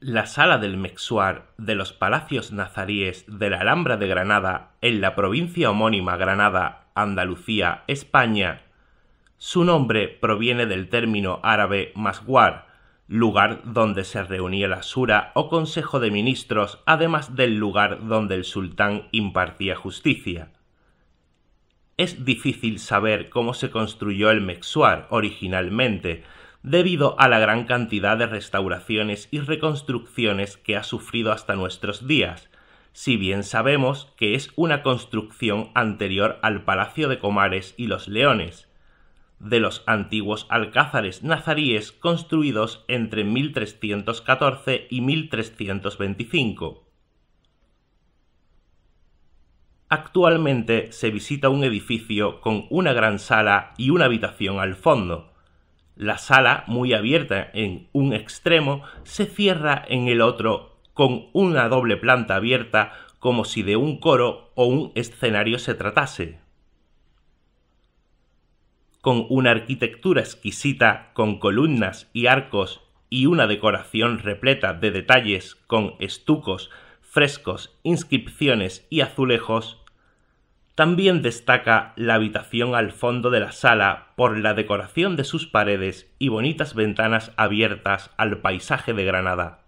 la sala del Mexuar de los Palacios Nazaríes de la Alhambra de Granada, en la provincia homónima Granada, Andalucía, España. Su nombre proviene del término árabe masguar, lugar donde se reunía la sura o consejo de ministros, además del lugar donde el sultán impartía justicia. Es difícil saber cómo se construyó el Mexuar originalmente, debido a la gran cantidad de restauraciones y reconstrucciones que ha sufrido hasta nuestros días, si bien sabemos que es una construcción anterior al Palacio de Comares y los Leones, de los antiguos alcázares nazaríes construidos entre 1314 y 1325. Actualmente se visita un edificio con una gran sala y una habitación al fondo, la sala, muy abierta en un extremo, se cierra en el otro con una doble planta abierta como si de un coro o un escenario se tratase. Con una arquitectura exquisita, con columnas y arcos y una decoración repleta de detalles con estucos, frescos, inscripciones y azulejos, también destaca la habitación al fondo de la sala por la decoración de sus paredes y bonitas ventanas abiertas al paisaje de Granada.